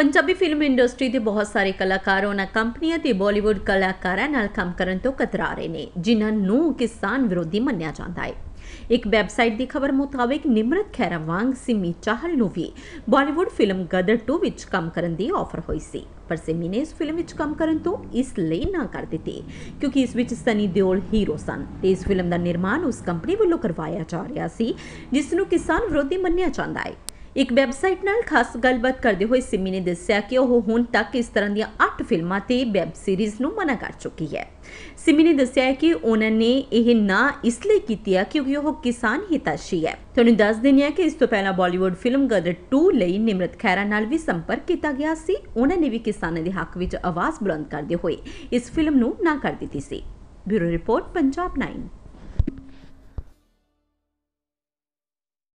Punjabi film industry ਦੇ ਬਹੁਤ ਸਾਰੇ ਕਲਾਕਾਰ ਉਹਨਾਂ ਕੰਪਨੀਆਂ ਤੇ ਬਾਲੀਵੁੱਡ ਕਲਾਕਾਰਾਂ ਨਾਲ ਕੰਮ ਕਰਨ ਤੋਂ ਕਤਰਾ ਰਹੇ ਨੇ ਜਿਨ੍ਹਾਂ ਨੂੰ ਕਿਸਾਨ ਵਿਰੋਧੀ ਮੰਨਿਆ ਜਾਂਦਾ ਹੈ ਇੱਕ ਵੈਬਸਾਈਟ ਦੀ ਖਬਰ ਮੁਤਾਬਕ ਨਿਮਰਤ ਖੈਰਾ ਵਾਂਗ ਸਿਮੀ ਚਾਹਲ ਨੂੰ ਵੀ ਬਾਲੀਵੁੱਡ ਫਿਲਮ ਗਦਰ 2 ਵਿੱਚ ਕੰਮ ਕਰਨ ਦੀ ਆਫਰ ਹੋਈ ਸੀ ਪਰ ਸਿਮੀ ਨੇ ਇਸ ਫਿਲਮ ਵਿੱਚ ਕੰਮ ਕਰਨ ਤੋਂ ਇਸ ਲਈ ਨਾ ਕਰ ਦਿੱਤੀ ਕਿਉਂਕਿ ਇਸ ਵਿੱਚ ਸਨੀ ਦਿਓਲ ਹੀਰੋ ਸਨ ਤੇ ਇਸ ਫਿਲਮ ਦਾ ਨਿਰਮਾਣ ਉਸ ਕੰਪਨੀ ਵੱਲੋਂ ਕਰਵਾਇਆ ਜਾ ਰਿਹਾ ਸੀ ਜਿਸ ਨੂੰ ਕਿਸਾਨ ਵਿਰੋਧੀ ਮੰਨਿਆ ਜਾਂਦਾ ਹੈ ਇੱਕ ਵੈਬਸਾਈਟ ਨਾਲ ਖਾਸ ਗੱਲਬਾਤ ਕਰਦੇ ਹੋਏ ਸਿਮੀ ਨੇ ਦੱਸਿਆ ਕਿ ਉਹ ਹੁਣ ਤੱਕ ਇਸ ਤਰ੍ਹਾਂ ਦੀਆਂ 8 ਫਿਲਮਾਂ ਤੇ ਵੈਬ ਸੀਰੀਜ਼ ਨੂੰ ਮਨਾ ਕਰ ਚੁੱਕੀ ਹੈ ਸਿਮੀ ਨੇ ਦੱਸਿਆ ਕਿ ਉਹਨਾਂ ਨੇ ਇਹ ਨਾ ਇਸ ਲਈ ਕੀਤੀ ਹੈ ਕਿਉਂਕਿ ਉਹ ਕਿਸਾਨ ਹਿਤਾਸ਼ੀ ਹੈ ਤੁਹਾਨੂੰ ਦੱਸ ਦਿੰਨੀ ਹੈ ਕਿ ਇਸ ਤੋਂ ਪਹਿਲਾਂ ਬਾਲੀਵੁੱਡ ਫਿਲਮ ਗਦਰ 2 ਲਈ ਨਿਮਰਤ ਖੈਰਾ ਨਾਲ ਵੀ ਸੰਪਰਕ ਕੀਤਾ ਗਿਆ ਸੀ ਉਹਨਾਂ ਨੇ ਵੀ ਕਿਸਾਨਾਂ ਦੇ ਹੱਕ ਵਿੱਚ ਆਵਾਜ਼ ਬੁਲੰਦ ਕਰਦੇ ਹੋਏ ਇਸ ਫਿਲਮ ਨੂੰ ਨਾ ਕਰ ਦਿੱਤੀ ਸੀ ਬਿਊਰੋ ਰਿਪੋਰਟ ਪੰਜਾਬ 9